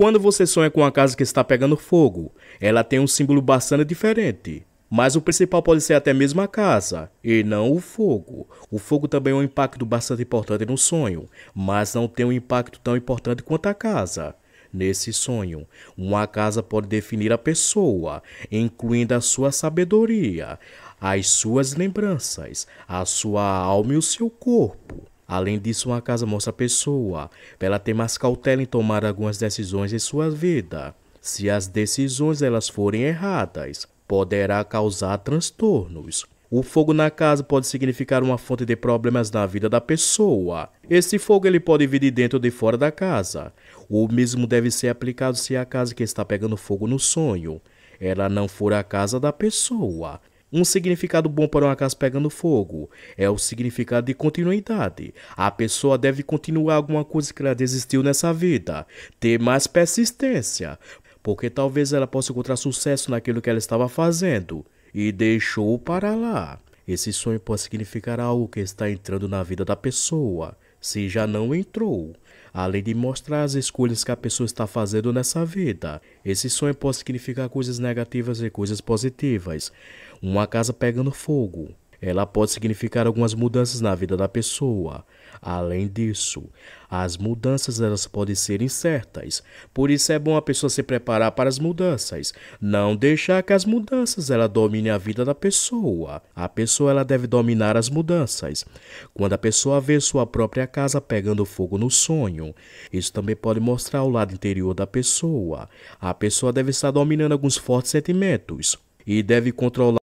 Quando você sonha com uma casa que está pegando fogo, ela tem um símbolo bastante diferente. Mas o principal pode ser até mesmo a casa, e não o fogo. O fogo também é um impacto bastante importante no sonho, mas não tem um impacto tão importante quanto a casa. Nesse sonho, uma casa pode definir a pessoa, incluindo a sua sabedoria, as suas lembranças, a sua alma e o seu corpo. Além disso, uma casa mostra a pessoa para ela ter mais cautela em tomar algumas decisões em sua vida. Se as decisões elas forem erradas, poderá causar transtornos. O fogo na casa pode significar uma fonte de problemas na vida da pessoa. Esse fogo ele pode vir de dentro ou de fora da casa. O mesmo deve ser aplicado se a casa que está pegando fogo no sonho, ela não for a casa da pessoa. Um significado bom para uma casa pegando fogo é o significado de continuidade. A pessoa deve continuar alguma coisa que ela desistiu nessa vida, ter mais persistência, porque talvez ela possa encontrar sucesso naquilo que ela estava fazendo e deixou para lá. Esse sonho pode significar algo que está entrando na vida da pessoa se já não entrou. Além de mostrar as escolhas que a pessoa está fazendo nessa vida. Esse sonho pode significar coisas negativas e coisas positivas. Uma casa pegando fogo, ela pode significar algumas mudanças na vida da pessoa. Além disso, as mudanças elas podem ser incertas. Por isso é bom a pessoa se preparar para as mudanças, não deixar que as mudanças ela domine a vida da pessoa. A pessoa ela deve dominar as mudanças. Quando a pessoa vê sua própria casa pegando fogo no sonho, isso também pode mostrar o lado interior da pessoa. A pessoa deve estar dominando alguns fortes sentimentos e deve controlar